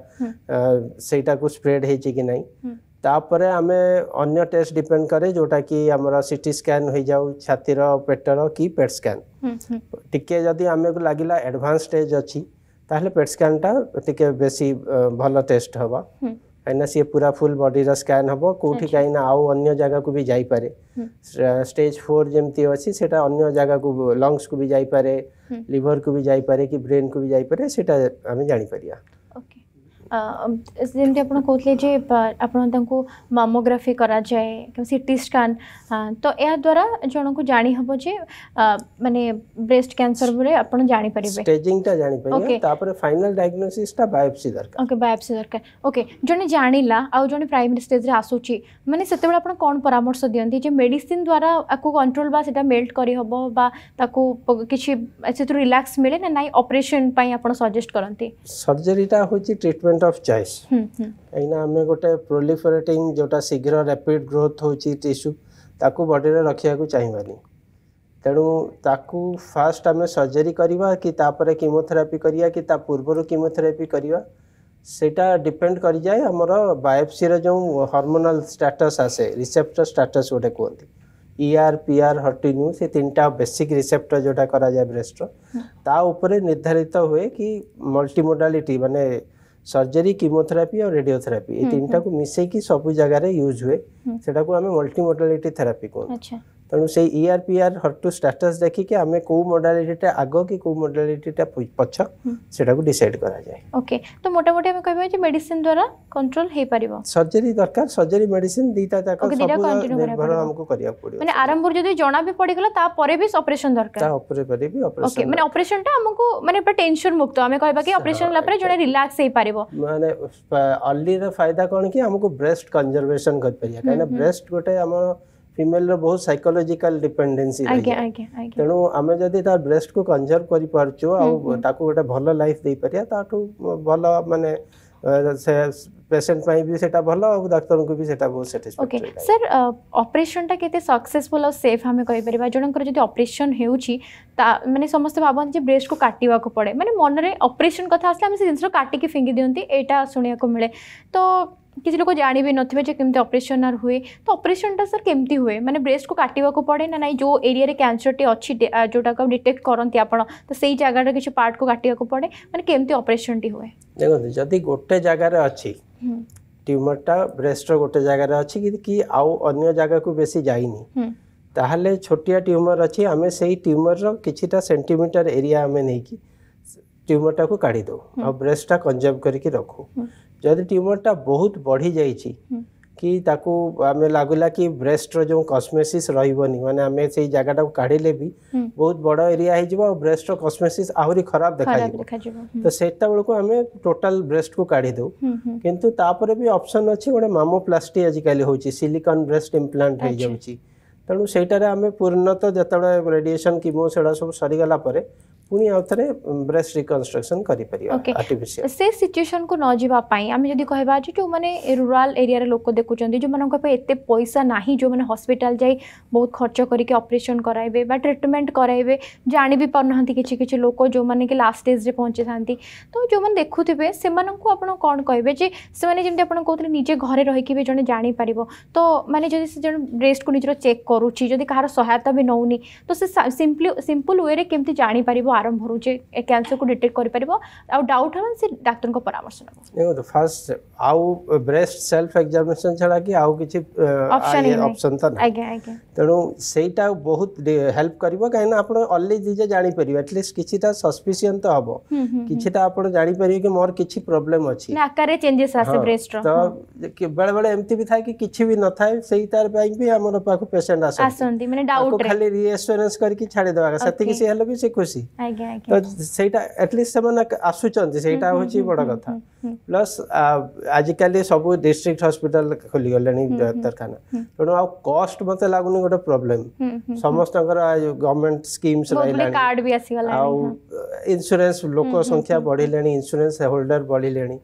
ସେଇଟାକୁ ସ୍ପ୍ରେଡ୍ ହେଇଛି କି ନାହିଁ तापर आम अन्य टेस्ट डिपेड कै जोटा कि आम सीटी स्कैन हो जाऊ छाती पेटर कि पेट स्कैन टिके जदि आम को लगला एडवांस स्टेज अच्छी तेल पेट स्कैन टा टे बेस भल टेस्ट हे कहीं सी पूरा फुल बॉडी बडी स्कैन हम कौट कहीं अन्य जगह को भी जापे स्टेज फोर जमी अच्छी से जगह लंगस को भी जापे लिभर को भी जापे कि ब्रेन को भी जापे से जापरिया ଯେମିତି ଆପଣ କହୁଥିଲେ ଯେ ଆପଣ ତାଙ୍କୁ ମାମୋଗ୍ରାଫି କରାଯାଏ ସିଟି ସ୍କାନ୍ ତ ଏହାଦ୍ୱାରା ଜଣଙ୍କୁ ଜାଣିହେବ ଯେ ମାନେ ବ୍ରେଷ୍ଟ କ୍ୟାନ୍ସର ବେଳେ ଆପଣ ଜାଣିପାରିବେ ଷ୍ଟେଜିଂଟା ଜାଣିପାରିବେ ତାପରେ ଫାଇନାଲ ଡାଇଗ୍ନୋସିସଟା ବାୟୋପ୍ସି ଦରକାର ଓକେ ବାୟୋପ୍ସି ଦରକାର ଓକେ ଜଣେ ଜାଣିଲା ଆଉ ଜଣେ ପ୍ରାଇମେରୀ ଷ୍ଟେଜରେ ଆସୁଛି ମାନେ ସେତେବେଳେ ଆପଣ କ'ଣ ପରାମର୍ଶ ଦିଅନ୍ତି ଯେ ମେଡିସିନ ଦ୍ୱାରା ଆକୁ କଣ୍ଟ୍ରୋଲ ବା ସେଟା ମେଲ୍ଟ କରିହେବ ବା ତାକୁ କିଛି ସେଥିରୁ ରିଲାକ୍ସ ମିଳେ ନା ନାଇଁ ଅପରେସନ୍ ପାଇଁ ଆପଣ ସଜେଷ୍ଟ କରନ୍ତି ସର୍ଜରୀଟା ହେଉଛି ଟ୍ରିଟମେଣ୍ଟ डिपेंड ऑफ चॉइस कहीं आम गोटे प्रोलीफरेटिंग जोटा शीघ्र रैपिड ग्रोथ होश्यू ताकू बडी रखा चाहेबानी तेणु ताकू फास्ट आम सर्जरी करवा किमोथेरापी करवा कि पूर्वर किमोथेरापी करवा सेटा डिपेंड कर जाए आम बायोपसी जो हार्मोनल स्टेटस आसे रिसेप्टर स्टेटस गोटे कहते इआर पी आर हटिन्यू से तीन टाइम बेसिक रिसेप्टर जोटा करा जाए ब्रेस्टर हम्म। ताऊपर निर्धारित हुए कि मल्टीमोडालीटी मानने ସର୍ଜରୀ କିମୋଥେରାପି ଆଉ ରେଡିଓଥେରାପି ଏଇ ତିନିଟାକୁ ମିଶେଇକି ସବୁ ଜାଗାରେ ୟୁଜ୍ ହୁଏ ସେଟାକୁ ଆମେ ମଲ୍ଟିମୋଡାଲିଟି ଥେରାପି କହୁ ତେଣୁ ସେଇ ଇ ଆର୍ ପି ଆର୍ ହଟ୍ ଟୁ ଷ୍ଟାଟସ୍ ଦେଖିକି ଆମେ କେଉଁ ମୋଡାଲିଟିଟା ଆଗ କି କେଉଁ ମୋଡାଲିଟିଟା ପଛ ସେଟାକୁ ଡିସାଇଡ୍ କରାଯାଏ ଓକେ ତ ମୋଟାମୋଟି ଆମେ କହିବା ଯେ ମେଡିସିନ୍ ଦ୍ୱାରା କଣ୍ଟ୍ରୋଲ ହେଇପାରିବ ସର୍ଜରୀ ଦରକାର ସର୍ଜରୀ ମେଡିସିନ୍ ଦୁଇଟା ଯାକ ନିର୍ଭର ଆମକୁ କରିବାକୁ ପଡ଼ିବ ମାନେ ଆରମ୍ଭରୁ ଯଦି ଜଣା ବି ପଡ଼ିଗଲା ତାପରେ ବି ଅପରେସନ୍ ଦରକାର ତା ଉପରେ ପରେ ବି ଅପରେସନ୍ ଓକେ ମାନେ ଅପରେସନ୍ଟା ଆମକୁ ମାନେ ପୁରା ଟେନସନ୍ ମୁକ୍ତ ଆମେ କହିବା କି ଅପରେସନ୍ ହେଲା ପରେ ଜଣେ ରିଲାକ୍ସ ହେଇପାରିବ ମାନେ ଅର୍ଲିର ଫାଇଦା କ'ଣ କି ଆମକୁ ବ୍ରେଷ୍ଟ କନଜର୍ଭେସନ୍ କରିପାରିବା କାହିଁକିନା ବ୍ରେଷ୍ଟ ଗୋଟେ ଆମର ଫିମେଲ୍ର ବହୁତ ସାଇକୋଲୋଜିକାଲ ଡିପେଣ୍ଡେନ୍ସି ତେଣୁ ଆମେ ଯଦି ତା ବ୍ରେଷ୍ଟକୁ କନଜର୍ଭ କରିପାରୁଛୁ ଆଉ ତାକୁ ଗୋଟେ ଭଲ ଲାଇଫ୍ ଦେଇପାରିବା ତାଠୁ ଭଲ ମାନେ ସେ ପେସେଣ୍ଟ ପାଇଁ ବି ସେଟା ଭଲ ଆଉ ଡାକ୍ତରଙ୍କୁ ବି ସେଇଟା ବହୁତ ସାଟିସ୍ଫାକ୍ଟରି ସାର୍ ଅପରେସନଟା କେତେ ସକ୍ସେସଫୁଲ ଆଉ ସେଫ୍ ଆମେ କହିପାରିବା ଜଣଙ୍କର ଯଦି ଅପରେସନ ହେଉଛି ତା ମାନେ ସମସ୍ତେ ଭାବନ୍ତି ଯେ ବ୍ରେଷ୍ଟକୁ କାଟିବାକୁ ପଡ଼େ ମାନେ ମନରେ ଅପରେସନ କଥା ଆସିଲେ ଆମେ ସେ ଜିନିଷ କାଟିକି ଫିଙ୍ଗି ଦିଅନ୍ତି ଏଇଟା ଶୁଣିବାକୁ ମିଳେ ତ କିଛି ଲୋକ ଜାଣି ବି ନଥିବେ ଯେ କେମିତି ଅପରେସନ୍ ଆର୍ ହୁଏ ତ ଅପରେସନ୍ଟା ସାର୍ କେମିତି ହୁଏ ମାନେ ବ୍ରେଷ୍ଟକୁ କାଟିବାକୁ ପଡ଼େ ନା ନାଇଁ ଯେଉଁ ଏରିଆରେ କ୍ୟାନ୍ସରଟି ଅଛି ଯେଉଁଟାକୁ ଡିଟେକ୍ଟ କରନ୍ତି ଆପଣ ତ ସେଇ ଜାଗାର କିଛି ପାର୍ଟକୁ କାଟିବାକୁ ପଡ଼େ ମାନେ କେମିତି ଅପରେସନ୍ଟି ହୁଏ ଦେଖନ୍ତୁ ଯଦି ଗୋଟେ ଜାଗାରେ ଅଛି हम्म। ट्यूमरटा ब्रेस्टर गोटे जगार अच्छी कि आउ अन्य जगह को बेसी जाइनी ताहले छोटिया ट्यूमर अच्छी आम से ट्यूमर रिछटा सेमिटर एरिया आम नहीं ट्यूमरटा को काढ़ी दौ आ ब्रेस्टा कंजर्व करके रखू जदि ट्यूमरटा बहुत बढ़ी जा कि आम लगला कि ब्रेस्ट रो कस्मेसि रही मानते आम से जगह काढ़ बहुत बड़ एरिया और ब्रेस्टर कस्मेसि आहरी खराब देखा तो से आम टोटाल ब्रेस्ट को काढ़ीदे कि अप्सन अच्छी गोटे मामोप्लास्टी आजिकल हो सिलिकन ब्रेस्ट इम्प्लांट हो तेणु सेटारे पूर्णतः जिते रेडिएशन किमो से सब सरीगला ପୁଣି ଆଉ ଥରେ ବ୍ରେଷ୍ଟ ରିକନଷ୍ଟ୍ରକ୍ସନ୍ କରିପାରିବା ଆର୍ଟିଫିସିଆଲ ସେ ସିଚୁଏସନକୁ ନ ଯିବା ପାଇଁ ଆମେ ଯଦି କହିବା ଯେ ଯେଉଁମାନେ ରୁରାଲ ଏରିଆରେ ଲୋକ ଦେଖୁଛନ୍ତି ଯେଉଁମାନଙ୍କ ପାଇଁ ଏତେ ପଇସା ନାହିଁ ଯେଉଁମାନେ ହସ୍ପିଟାଲ ଯାଇ ବହୁତ ଖର୍ଚ୍ଚ କରିକି ଅପରେସନ୍ କରାଇବେ ବା ଟ୍ରିଟମେଣ୍ଟ କରାଇବେ ଜାଣି ବି ପାରୁନାହାନ୍ତି କିଛି କିଛି ଲୋକ ଯେଉଁମାନେ କି ଲାଷ୍ଟ ଷ୍ଟେଜ୍ରେ ପହଞ୍ଚିଥାନ୍ତି ତ ଯେଉଁମାନେ ଦେଖୁଥିବେ ସେମାନଙ୍କୁ ଆପଣ କ'ଣ କହିବେ ଯେ ସେମାନେ ଯେମିତି ଆପଣ କହୁଥିଲେ ନିଜେ ଘରେ ରହିକି ବି ଜଣେ ଜାଣିପାରିବ ତ ମାନେ ଯଦି ସେ ଜଣେ ବ୍ରେଷ୍ଟକୁ ନିଜର ଚେକ୍ କରୁଛି ଯଦି କାହାର ସହାୟତା ବି ନେଉନି ତ ସେ ସିମ୍ପଲି ସିମ୍ପଲ୍ ୱେରେ କେମିତି ଜାଣିପାରିବ ଆରମ୍ଭରୁ ଯେ ଏ କ୍ୟାନ୍ସରକୁ ଡିଟେକ୍ଟ କରିପାରିବ ଆଉ ଡାଉଟ୍ ହେଲେ ସେ ଡାକ୍ତରଙ୍କ ପରାମର୍ଶ ନେବ ଦେଖନ୍ତୁ ଫାର୍ଷ୍ଟ ଆଉ ବ୍ରେଷ୍ଟ ସେଲ୍ଫ ଏକ୍ସାମିନେସନ୍ ଛଡ଼ା କି ଆଉ କିଛି ଅପସନ୍ ତ ଆଜ୍ଞା ଆଜ୍ଞା ତେଣୁ ସେଇଟା ବହୁତ ହେଲ୍ପ କରିବ କାହିଁକିନା ଆପଣ ଅଲି ନିଜେ ଜାଣିପାରିବେ ଆଟଲିଷ୍ଟ କିଛିଟା ସସ୍ପିସିୟନ୍ ତ ହେବ କିଛିଟା ଆପଣ ଜାଣିପାରିବେ କି ମୋର କିଛି ପ୍ରୋବ୍ଲେମ୍ ଅଛି ଆକାରରେ ଚେଞ୍ଜେସ୍ ଆସେ ବ୍ରେଷ୍ଟର ତ ବେଳେ ବେଳେ ଏମିତି ବି ଥାଏ କି କିଛି ବି ନଥାଏ ସେଇ ତାର ପାଇଁ ବି ଆମର ପାଖକୁ ପେସେଣ୍ଟ ଆସନ୍ତି ମାନେ ଡାଉଟ୍ ଖାଲି ରିଏସ୍ୟୁରାନ୍ସ କରିକି ଛାଡ଼ିଦେବା ସେତିକି ସେ ହେଲେ ବି ସେ ଖୁସି तो सेटा एटलिस्ट से माने आसुचन बड कथा प्लस आजकल सब डिस्ट्रिक्ट हॉस्पिटल खुली गलेनी डॉक्टरखाना तो आ कॉस्ट मते गोटे प्रॉब्लम समस्तकर गवर्नमेंट स्कीम्स रहले लोक संख्या बढ़िलेनी इंश्योरेंस होल्डर बढ़िलेनी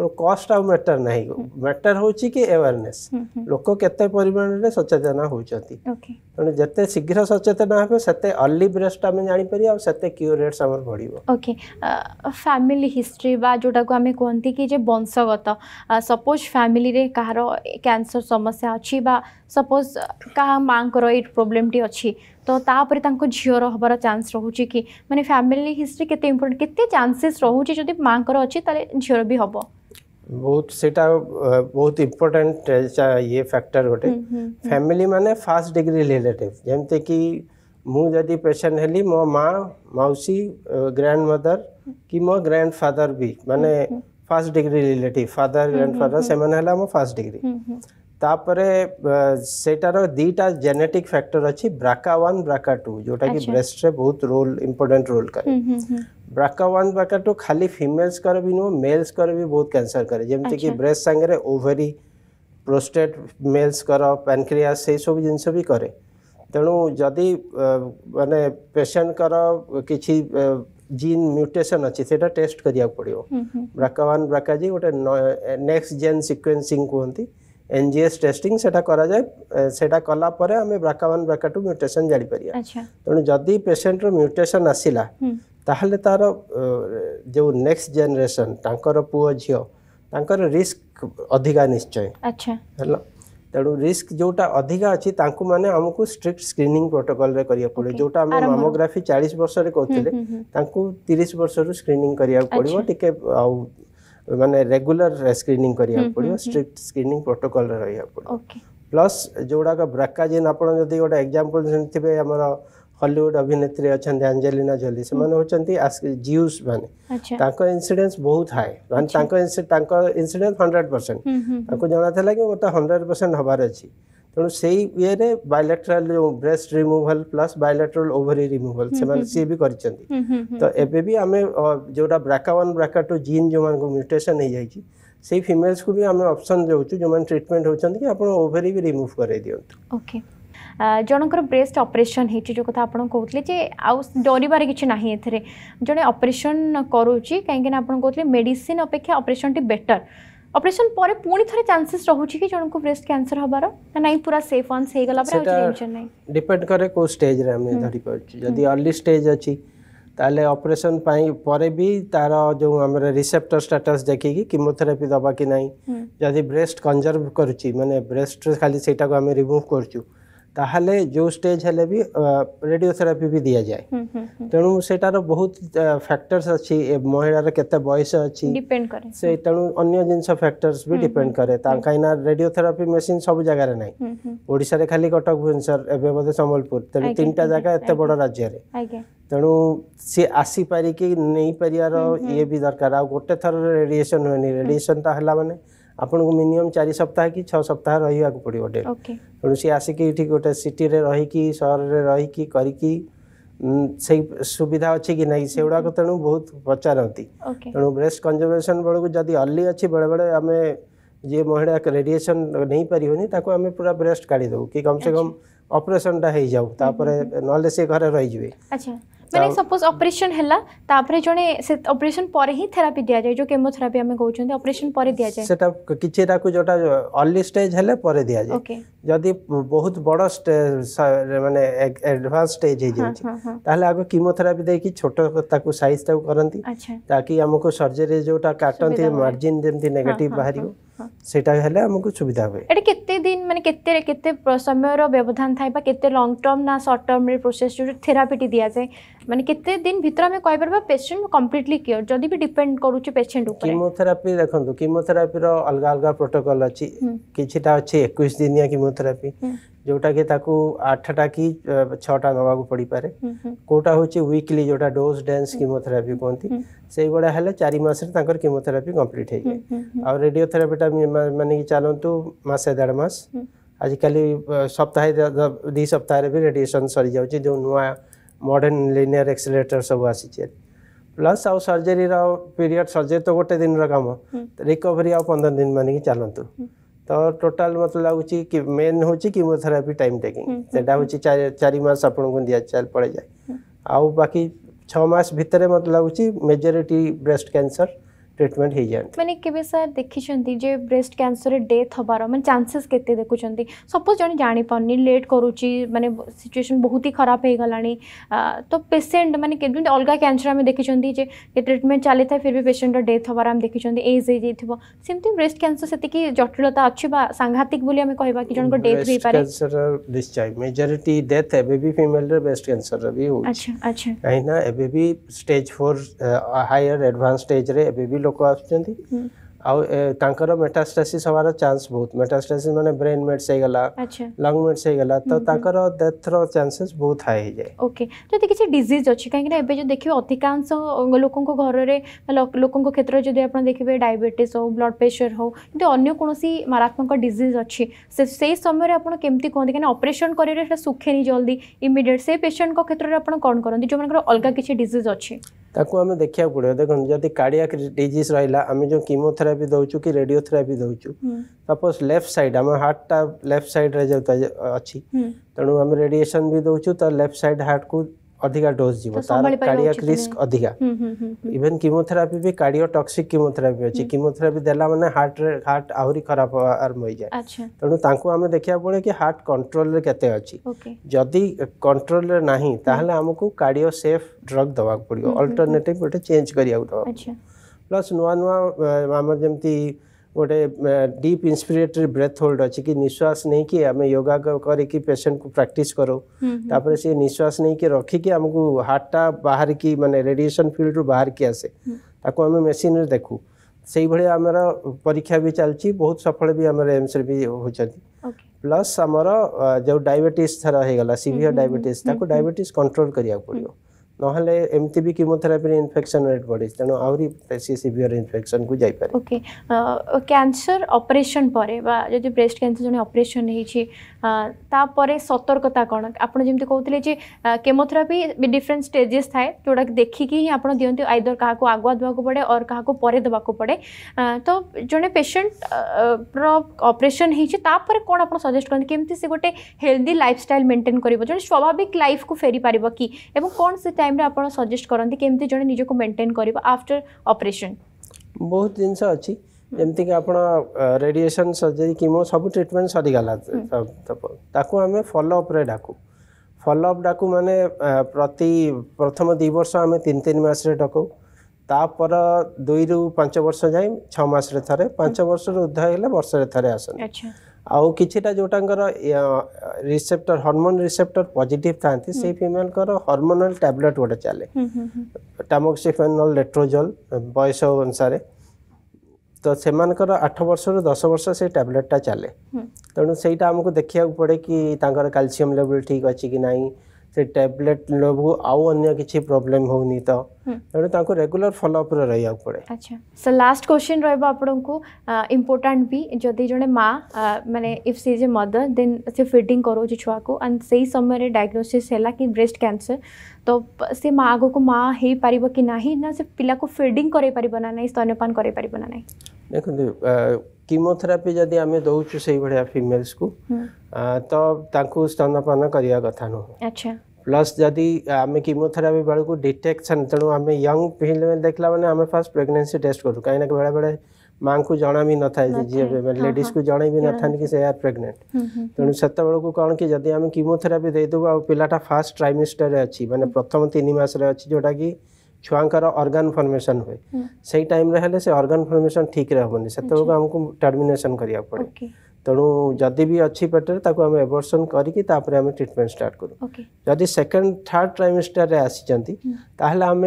ତେଣୁ କଷ୍ଟ ଆଉ ମ୍ୟାଟର ନାହିଁ ମ୍ୟାଟର ହେଉଛି କି ଆୱାରନେସ୍ ଲୋକ କେତେ ପରିମାଣରେ ସଚେତନ ହେଉଛନ୍ତି ତେଣୁ ଯେତେ ଶୀଘ୍ର ସଚେତନ ହେବେ ସେତେ ଅର୍ଲି ବ୍ରେଷ୍ଟ ଆମେ ଜାଣିପାରିବା ଆଉ ସେତେ କ୍ୟୁ ରେଟ୍ସ ଆମର ବଢ଼ିବ ଓକେ ଫ୍ୟାମିଲି ହିଷ୍ଟ୍ରି ବା ଯେଉଁଟାକୁ ଆମେ କୁହନ୍ତି କି ଯେ ବଂଶଗତ ସପୋଜ୍ ଫ୍ୟାମିଲିରେ କାହାର କ୍ୟାନ୍ସର ସମସ୍ୟା ଅଛି ବା ସପୋଜ୍ କାହା ମାଆଙ୍କର ଏଇ ପ୍ରୋବ୍ଲେମଟି ଅଛି ତ ତାପରେ ତାଙ୍କ ଝିଅର ହେବାର ଚାନ୍ସ ରହୁଛି କି ମାନେ ଫ୍ୟାମିଲି ହିଷ୍ଟ୍ରି କେତେ ଇମ୍ପୋର୍ଟାଣ୍ଟ କେତେ ଚାନ୍ସେସ୍ ରହୁଛି ଯଦି ମାଆଙ୍କର ଅଛି ତାହେଲେ ଝିଅର ବି ହେବ ବହୁତ ସେଇଟା ବହୁତ ଇମ୍ପୋର୍ଟାଣ୍ଟ ଇଏ ଫ୍ୟାକ୍ଟର ଗୋଟେ ଫ୍ୟାମିଲି ମାନେ ଫାର୍ଷ୍ଟ ଡିଗ୍ରୀ ରିଲେଟିଭ୍ ଯେମିତିକି ମୁଁ ଯଦି ପେସେଣ୍ଟ ହେଲି ମୋ ମା ମାଉସୀ ଗ୍ରାଣ୍ଡ ମଦର କି ମୋ ଗ୍ରାଣ୍ଡ ଫାଦର ବି ମାନେ first degree relative father grandfather ସେମାନେ ହେଲା ମୋ ଫାର୍ଷ୍ଟ ଡିଗ୍ରୀ तापर से दीटा जेनेटिक फैक्टर अच्छी ब्राका वन ब्राका टू जोटा अच्छा। कि ब्रेस्ट रे बहुत रोल इम्पोर्टाट रोल कै ब्राका वन ब्राका टू खाली फिमेल्स कर भी नुह मेल्स कर भी बहुत कैंसर कै जमी अच्छा। ब्रेस्ट सांगे ओभरी प्रोस्टेट मेल्स कर पैनक्रिया से सब जिन भी कै तेणु जदि मैंने पेसेंटर कि जीन म्यूटेशन अच्छी से टेस्ट करा पड़ो ब्राका वन ब्राका जी गोटे नेक्स्ट जेन सिक्वेन्सींग कहती एन जी एस टेस्टिंग कलापे BRCA one BRCA two mutation जापर तेणु जदि पेसेंट र्यूटेसन आसला ताल तार जो नेक्स्ट जेनेसन पुओ झीर रिस्क अधिका निश्चय अच्छा। है तेणु रिस्क जोटा अधिका अच्छी मैंने माने स्ट्रिक्ट स्क्रीनिंग प्रोटोकल रे करिया मामोग्राफी 40 वर्ष रे कहथिले वर्ष रु स्क्रीनिंग करिया पड़िवो टिके ମାନେ ରେଗୁଲାର ସ୍କ୍ରିନିଂ କରିବାକୁ ପଡ଼ିବ ଷ୍ଟ୍ରିକ୍ଟ ସ୍କ୍ରିନିଂ ପ୍ରୋଟୋକଲରେ ରହିବାକୁ ପଡ଼ିବ ପ୍ଲସ୍ ଯେଉଁଗୁଡ଼ାକ ବ୍ରାକା ଜିନ୍ ଆପଣ ଯଦି ଗୋଟେ ଏକ୍ଜାମ୍ପଲ୍ ଶୁଣିଥିବେ ଆମର ହଲିଉଡ଼ ଅଭିନେତ୍ରୀ ଅଛନ୍ତି ଆଞ୍ଜେଲିନା ଜୋଲି ସେମାନେ ହେଉଛନ୍ତି ଜିଉସ୍ ମାନେ ତାଙ୍କ ଇନ୍ସିଡେନ୍ସ ବହୁତ ହାଏ ମାନେ ତାଙ୍କ ତାଙ୍କ ଇନ୍ସିଡେନ୍ସ ହଣ୍ଡ୍ରେଡ଼ ପରସେଣ୍ଟ ତାଙ୍କୁ ଜଣାଥିଲା କି ମୋତେ ହଣ୍ଡ୍ରେଡ଼ ପରସେଣ୍ଟ ହେବାର ଅଛି तेणु से ही बैलाट्राल जो breast removal plus bilateral ovary removal से सी भी कर तो एबि आम जो BRCA one BRCA two gene जो मैं म्यूटेसन हो से फिमेल्स को भी आम अपसन दूचु जो मैंने ट्रिटमेंट होती ओभरी भी रिमुव कर दिखाँ जनकर ब्रेस्ट अपरेसन जो कथा आप कहते डरबार किसी ना ए जड़े अपरेसन करूँ कहीं आप मेडिसीन अपेक्षा अपरेसन टी बेटर অপরেশন পরে পুনি থরে চান্সেস রহুচি কি জনকো ব্রেস্ট ক্যান্সার হবার না নাই পুরা সেফ ওয়ান হই গলা পরে টেনশন নাই ডিপেন্ড করে কো স্টেজ রে আমি ধরি পারছি যদি আর্লি স্টেজ আছে তাহলে অপারেশন পাই পরে বি তার যে আমার রিসেপ্টর স্ট্যাটাস দেখিকি কিমোথেরাপি দেবা কি নাই যদি ব্রেস্ট কনজার্ভ করছি মানে ব্রেস্ট খালি সেটাকে আমি রিমুভ করছু ତାହେଲେ ଯେଉଁ ଷ୍ଟେଜ୍ ହେଲେ ବି ରେଡ଼ିଓଥେରାପି ବି ଦିଆଯାଏ ତେଣୁ ସେଟାର ବହୁତ ଫ୍ୟାକ୍ଟର୍ସ ଅଛି ମହିଳାର କେତେ ବୟସ ଅଛି ସେ ତେଣୁ ଅନ୍ୟ ଜିନିଷ ଫ୍ୟାକ୍ଟର୍ସ ବି ଡିପେଣ୍ଡ କରେ ତା କାହିଁକିନା ରେଡ଼ିଓଥେରାପି ମେସିନ୍ ସବୁ ଜାଗାରେ ନାହିଁ ଓଡ଼ିଶାରେ ଖାଲି କଟକ ଭୁବନେଶ୍ୱର ଏବେ ବୋଧେ ସମ୍ବଲପୁର ତେଣୁ ତିନିଟା ଜାଗା ଏତେ ବଡ଼ ରାଜ୍ୟରେ ତେଣୁ ସିଏ ଆସିପାରିକି ନେଇପାରିବାର ଇଏ ବି ଦରକାର ଆଉ ଗୋଟେ ଥର ରେଡ଼ିଏସନ୍ ହୁଏନି ରେଡ଼ିଏସନ୍ଟା ହେଲା ମାନେ आपको मिनिमम चार सप्ताह कि छः सप्ताह रही पड़ो डेट तेणु सी आसिक गोटे सिटी रहीकि रहीकि कर सुविधा अच्छे कि नहीं से गुड़ाक तेणु बहुत पचारती तेणु ब्रेस्ट कंजर्वेशन बेल जदि अर्ली अच्छी बेले बेले आम जी महिला रेडिएसन नहीं पारन आम पूरा ब्रेस्ट काढ़ी दू कि कम से कम अपरेसन टाइम होपर ना घर रही जी ମାନେ ସପୋଜ ଅପରେସନ ହେଲା ତାପରେ ଜଣେ ସେ ଅପରେସନ ପରେ ହିଁ ଥେରାପି ଦିଆଯାଏ ଯୋଉ କେମୋଥେରାପି ଆମେ କହୁଛନ୍ତି ଅପରେସନ ପରେ ଦିଆଯାଏ ସେଟା କିଛିଟାକୁ ଯୋଉଟା ଅର୍ଲି ଷ୍ଟେଜ ହେଲେ ପରେ ଦିଆଯାଏ ଯଦି ବହୁତ ବଡ଼ ମାନେ ଆଡଭାନ୍ସ ଷ୍ଟେଜ ହେଇଯାଉଛି ତାହେଲେ ଆଗ କିମୋଥେରାପି ଦେଇକି ଛୋଟ ତାକୁ ସାଇଜ ତାକୁ କରନ୍ତି ତାକି ଆମକୁ ସର୍ଜରୀ ଯୋଉଟା କାଟନ୍ତି ମାର୍ଜିନ ଯେମିତି ନେଗେଟିଭ ବାହାରିବ ସେଇଟା ହେଲେ ଆମକୁ ସୁବିଧା ହୁଏ ଏଟା କେତେ ଦିନ ମାନେ କେତେ କେତେ ସମୟର ବ୍ୟବଧାନ ଥାଏ ବା କେତେ ଲଙ୍ଗ ଟର୍ମ ନା ସର୍ଟ ଟର୍ମରେ ପ୍ରୋସେସ ଯୋଉ ଥେରାପିଟି ଦିଆଯାଏ माने केते মানে কেতে দিন ভিতর আমি কই পারবা পেশেন্ট কমপ্লিটলি কিওর যদি বি ডিপেন্ড করুছে পেশেন্ট উপরে কিমোথেরাপি कीमोथेरेपी रो अलग-अलग प्रोटोकॉल अछि किछटा अछि 21 दिनिया कीमोथेरेपी जोटा कि ताकू आठटा कि छटा नवा को पड़ी पारे कोटा होची वीकली जोटा डोज डेंस कीमोथेरेपी कोंती सेई बडा हले 4 मास रे तांकर कीमोथेरेपी कंप्लीट हे आ रेडियोथेरेपी टा माने कि चालंतु मासे डेढ़ मास आजकल सप्ताह दि सप्ताह रे भी रेडिएशन सरी जाउची जो नुआ ମଡ଼ର୍ଣ୍ଣ ଲିନିୟର୍ ଏକ୍ସିଲେଟର୍ ସବୁ ଆସିଛି ପ୍ଲସ୍ ଆଉ ସର୍ଜରୀର ପିରିୟଡ଼ ସର୍ଜରୀ ତ ଗୋଟେ ଦିନର କାମ ରିକଭରି ଆଉ ପନ୍ଦର ଦିନ ମାନିକି ଚାଲନ୍ତୁ ତ ଟୋଟାଲ୍ ମୋତେ ଲାଗୁଛି କି ମେନ୍ ହେଉଛି କିମୋଥେରାପି ଟାଇମ୍ ଟେକିଂ ସେଇଟା ହେଉଛି ଚାରି ମାସ ଆପଣଙ୍କୁ ଦିଆଯାଏ ପଳେଇଯାଏ ଆଉ ବାକି ଛଅ ମାସ ଭିତରେ ମୋତେ ଲାଗୁଛି ମେଜରିଟି ବ୍ରେଷ୍ଟ କ୍ୟାନ୍ସର ଟ୍ରିଟମେଣ୍ଟ ହେଇଯାଆନ୍ତି ମାନେ କେବେ ସାର୍ ଦେଖିଛନ୍ତି ଯେ ବ୍ରେଷ୍ଟ କ୍ୟାନ୍ସରରେ ଡେଥ୍ ହେବାର ମାନେ ଚାନ୍ସେସ୍ କେତେ ଦେଖୁଛନ୍ତି ସପୋଜ୍ ଜଣେ ଜାଣିପାରୁନି ଲେଟ୍ କରୁଛି ମାନେ ସିଚୁଏସନ୍ ବହୁତ ହି ଖରାପ ହେଇଗଲାଣି ତ ପେସେଣ୍ଟ ମାନେ ଯେମିତି ଅଲଗା କ୍ୟାନ୍ସର ଆମେ ଦେଖିଛନ୍ତି ଯେ ଟ୍ରିଟମେଣ୍ଟ ଚାଲିଥାଏ ଫିର୍ ବି ପେସେଣ୍ଟର ଡେଥ୍ ହେବାର ଆମେ ଦେଖିଛନ୍ତି ଏଜ୍ ହେଇଯାଇଥିବ ସେମିତି ବ୍ରେଷ୍ଟ କ୍ୟାନ୍ସର ସେତିକି ଜଟିଳତା ଅଛି ବା ସାଂଘାତିକ ବୋଲି ଆମେ କହିବା କି ଜଣଙ୍କ ଡେଥ୍ ହେଇପାରେ ନିଶ୍ଚୟ ମେଜରିଟି ଡେଥ୍ ଏବେ ବି ଫିମେଲରେ ବ୍ରେଷ୍ଟ କ୍ୟାନ୍ସର ବି ହେଉଛି କାହିଁକିନା ଏବେ ବି ଷ୍ଟେଜ୍ ଫୋର୍ ହାୟର ଆଡ଼ଭାନ୍ସ ଷ୍ଟେଜ୍ରେ ଏବେ ବି ଲୋକ ଲୋକ ଆସୁଛନ୍ତି ଆଉ ତାଙ୍କର ମେଟାଷ୍ଟାସିସ୍ ହେବାର ଚାନ୍ସ ବହୁତ ମେଟାଷ୍ଟାସିସ୍ ମାନେ ବ୍ରେନ୍ ମେଟ୍ସ ହେଇଗଲା ଲଙ୍ଗ ମେଟ୍ସ ହେଇଗଲା ତ ତାଙ୍କର ଡେଥ୍ର ଚାନ୍ସେସ୍ ବହୁତ ହାଇ ହେଇଯାଏ ଓକେ ଯଦି କିଛି ଡିଜିଜ୍ ଅଛି କାହିଁକିନା ଏବେ ଯଦି ଦେଖିବେ ଅଧିକାଂଶ ଲୋକଙ୍କ ଘରରେ ଲୋକଙ୍କ କ୍ଷେତ୍ରରେ ଯଦି ଆପଣ ଦେଖିବେ ଡାଇବେଟିସ୍ ହଉ ବ୍ଲଡ୍ ପ୍ରେସର ହଉ ଯଦି ଅନ୍ୟ କୌଣସି ମାରାତ୍ମକ ଡିଜିଜ୍ ଅଛି ସେ ସେଇ ସମୟରେ ଆପଣ କେମିତି କୁହନ୍ତି କାହିଁକିନା ଅପରେସନ୍ କରିବାରେ ସେଟା ଶୁଖେନି ଜଲ୍ଦି ଇମିଡ଼ିଏଟ୍ ସେଇ ପେସେଣ୍ଟଙ୍କ କ୍ଷେତ୍ରରେ ଆପଣ କ'ଣ କରନ୍ତି ଯେଉଁମାନଙ୍କର ଅଲଗା କିଛି ଡିଜିଜ୍ ଅଛି ତାକୁ ଆମେ ଦେଖିବାକୁ ପଡ଼ିବ ଦେଖନ୍ତୁ ଯଦି କାର୍ଡ଼ିଆକ୍ ଡିଜିଜ୍ ରହିଲା ଆମେ ଯେଉଁ କିମୋଥେରାପି ଦେଉଛୁ କି ରେଡ଼ିଓଥେରାପି ଦେଉଛୁ ସପୋଜ୍ ଲେଫ୍ଟ ସାଇଡ୍ ଆମ ହାର୍ଟଟା ଲେଫ୍ଟ ସାଇଡ୍ରେ ଯେହେତୁ ଅଛି ତେଣୁ ଆମେ ରେଡ଼ିଏସନ୍ ବି ଦେଉଛୁ ତ ଲେଫ୍ଟ ସାଇଡ୍ ହାର୍ଟକୁ अधिका डोज जी कार्डियक रिस्क अधिका इवेन कीमोथेरापी भी कार्डियो टॉक्सिक कीमोथेरापी अच्छे कीमोथेरापी देला माने हार्ट हार्ट आहुरी खराब आरंभ हो जाए तेणु तक आम देखा पड़े कि हार्ट कंट्रोल के जदि कंट्रोल नहीं आमको कार्डियो सेफ ड्रग दवा पड़ो अल्टरनेटिव गोटे चेज कर प्लस नुआ नुआ आम जमी गोटे डीप इंस्पिरेटरी ब्रेथ होल्ड अच्छे कि निश्वास नहीं कि आम योगा करके पेसेंट को प्राक्ट करूँ सी निश्वास नहीं कि रखिकी आम को हार्टा बाहर की मानते रेडिएसन फिल्ड रू बाहर की आसे ताको आम मेसीन देखू से आम परीक्षा भी चलती बहुत सफल भी आम एम्स भी होती प्लस आमर जो डायबेटिस थर हो सीभर डायबेटिस डायबेटिस कंट्रोल करा पड़ो নহলে এমতি বি কিমোথেরাপির ইনফেকশন রেট বড়ি তেণু আহরি বেশি সিভিয়ার ইনফেকশন কু যাই পারে ওকে ক্যান্সার অপারেশন পরে বা যদি ব্রেস্ট ক্যান্সার জনে অপারেশন হয়েছে तापर सतर्कता कौन आपड़ जमी कहते जे केमोथेरापी भी स्टेजेस थाए जोटा देखिकी आप दिखते आईदर क्या आगुआ दे पड़े और क्या पर देवाक पड़े तो जड़े पेसेंट अपरेसन होपर कौन आप सजेस्ट करते कमी से गोटे हेल्दी लाइफ स्टाइल मेन्टेन कर जो स्वाभाविक लाइफ को फेरी पार कि कौन से टाइम आपड़ सजेस्ट करते कमी जो निजी मेन्टेन कर आफ्टर अपरेसन बहुत जिनस अच्छी ଯେମିତିକି ଆପଣ ରେଡ଼ିଏସନ୍ ସର୍ଜରୀ କିମୋ ସବୁ ଟ୍ରିଟମେଣ୍ଟ ସରିଗଲା ତାକୁ ଆମେ ଫଲୋଅପ୍ରେ ଡାକୁ ଫଲୋଅପ୍ ଡାକୁ ମାନେ ପ୍ରତି ପ୍ରଥମ ଦୁଇ ବର୍ଷ ଆମେ ତିନି ତିନି ମାସରେ ଡକାଉ ତାପର ଦୁଇରୁ ପାଞ୍ଚ ବର୍ଷ ଯାଇ ଛଅ ମାସରେ ଥରେ ପାଞ୍ଚ ବର୍ଷରୁ ଉର୍ଦ୍ଧ ହେଲେ ବର୍ଷରେ ଥରେ ଆସନ୍ତି ଆଉ କିଛିଟା ଯେଉଁଟାଙ୍କର ରିସେପ୍ଟର ହର୍ମୋନ୍ ରିସେପ୍ଟର ପଜିଟିଭ୍ ଥାନ୍ତି ସେଇ ଫିମେଲ୍ଙ୍କର ହର୍ମୋନାଲ୍ ଟ୍ୟାବଲେଟ୍ ଗୋଟେ ଚାଲେ ଟାମୋକ୍ସିଫେନଲ୍ ଲେଟ୍ରୋଜଲ୍ ବୟସ ଅନୁସାରେ तो से आठ वर्ष रु दस वर्ष से टैबलेटा चले तेणु से देखा पड़े कि कैल्सीयम लेवल ठीक अच्छे कि ना से टैबलेट लेवु आउ अन्य किसी प्रॉब्लम हो तो तेणु रेगुलर फलोअप रही पड़े अच्छा सर लास्ट क्वेश्चन रोज आप इम्पोर्टाट भी जदि जो माँ मैंने if she is a mother then से फिडिंग करोच छुआ को एंड से समय डायग्नोसीस्ला कि ब्रेस्ट कैंसर तो से माँ आग को माँ हो पार कि ना ना से पिला को फिडिंग कराई पारना ना स्तनपान कराई पारना ना देखते किमोथेरापी जदि आम दौचु से फिमेल्स को तो स्तनपान करवा कथा नुह प्लस जदि आम किमोथेरापी बेलू डिटेक्शन तेणु आम यंग फिमेल देखला मैंने आम फास्ट प्रेगनेसी टेस्ट करूँ कहीं बेले बेले माँ को जना भी न था लेडीज को जन भी न था कि प्रेगनेंट तेणु से कौन किमोथेरापी देदेबू आ पिलाटा फास्ट ट्राइमिस्टर अच्छी मानते प्रथम तीन मस रही जोटा कि छुआर अर्गान फर्मेसन हुए से टाइम से अर्गान फर्मेसन ठीक रहोन से आमको टर्मिनेसन करा पड़े तेणु जदि भी अच्छी पेटर ताको आम एवर्सन करें ट्रिटमेंट स्टार्ट करूँ जदि सेकेंड थार्ड ट्राइमिस्टर आसी आम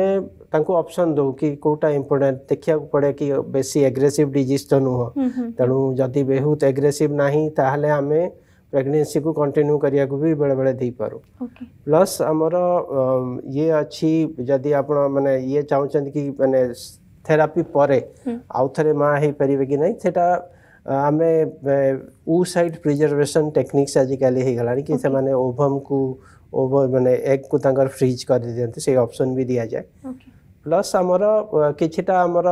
अप्सन दौ कि कौटा इंपोर्टाट देखा पड़े कि बेस एग्रेसीव डीज तो नुह तेणु जदि बहुत एग्रेसीव ना तो आम प्रेगनेंसी को कंटिन्यू करिया को भी बड़े बड़े बेले पारो ओके प्लस आमर ये अछि यदि आपण माने ये छन कि माने थेरापी परे हम्म। आउ थरे मा हे परिवे कि नहीं सेटा आमे उ साइड प्रिजर्वेशन टेक्निक्स आज हे गला कि से माने ओभम को ओवर माने एग को तंगर फ्रीज कर दिखते से ऑप्शन भी दि जाए प्लस आमर किटा आमर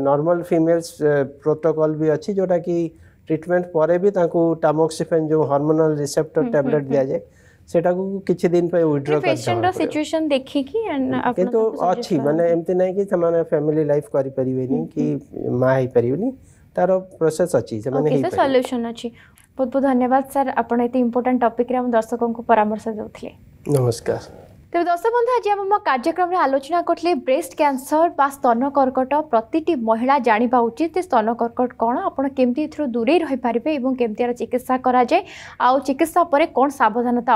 नॉर्मल फीमेल्स प्रोटोकॉल भी अच्छी जोटा कि ট্রিটমেন্ট পরে ବି ତାଙ୍କୁ ଟାମୋକ୍ସିଫେନ୍ ଯେଉଁ ହର୍ମୋନାଲ ରିସେପ୍ଟର ଟ୍ୟାବଲେଟ୍ ଦିଆଯାଏ ସେଟାକୁ କିଛି ଦିନ ପାଇଁ ୱିଡ୍ର ସିଚୁଏସନ୍ ଦେଖିକି କିନ୍ତୁ ଅଛି ମାନେ ଏମିତି ନାହିଁ କି ସେମାନେ ଫ୍ୟାମିଲି ଲାଇଫ୍ କରିପାରିବେନି କି ମା ହେଇପାରିବେନି ତାର ପ୍ରୋସେସ୍ ଅଛି ସେମାନେ ସଲ୍ୟୁସନ୍ ଅଛି ବହୁତ ବହୁତ ଧନ୍ୟବାଦ ସାର୍ ଆପଣ ଏତେ ଇମ୍ପୋର୍ଟାଣ୍ଟ ଟପିକ୍ରେ ଆମ ଦର୍ଶକଙ୍କୁ ପରାମର୍ଶ ଦେଉଥିଲେ ନମସ୍କାର ତେବେ ଦର୍ଶକ ବନ୍ଧୁ ଆଜି ଆମ କାର୍ଯ୍ୟକ୍ରମରେ ଆଲୋଚନା କରିଥିଲେ ବ୍ରେଷ୍ଟ କ୍ୟାନ୍ସର ବା ସ୍ତନ କର୍କଟ ପ୍ରତିଟି ମହିଳା ଜାଣିବା ଉଚିତ ଯେ ସ୍ତନ କର୍କଟ କ'ଣ ଆପଣ କେମିତି ଏଥିରୁ ଦୂରେଇ ରହିପାରିବେ ଏବଂ କେମିତି ଏହାର ଚିକିତ୍ସା କରାଯାଏ ଆଉ ଚିକିତ୍ସା ପରେ କ'ଣ ସାବଧାନତା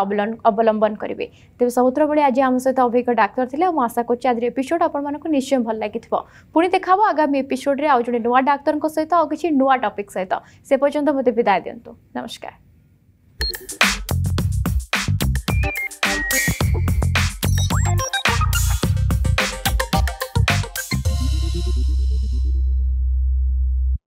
ଅବଲମ୍ବନ କରିବେ ତେବେ ସବୁଥିର ଭଳି ଆଜି ଆମ ସହିତ ଅଭିଜ୍ଞ ଡାକ୍ତର ଥିଲେ ମୁଁ ଆଶା କରୁଛି ଆଜିର ଏପିସୋଡ଼ ଆପଣମାନଙ୍କୁ ନିଶ୍ଚୟ ଭଲ ଲାଗିଥିବ ପୁଣି ଦେଖାବ ଆଗାମୀ ଏପିସୋଡ଼ରେ ଆଉ ଜଣେ ନୂଆ ଡାକ୍ତରଙ୍କ ସହିତ ଆଉ କିଛି ନୂଆ ଟପିକ୍ ସହିତ ସେ ପର୍ଯ୍ୟନ୍ତ ମୋତେ ବିଦାୟ ଦିଅନ୍ତୁ ନମସ୍କାର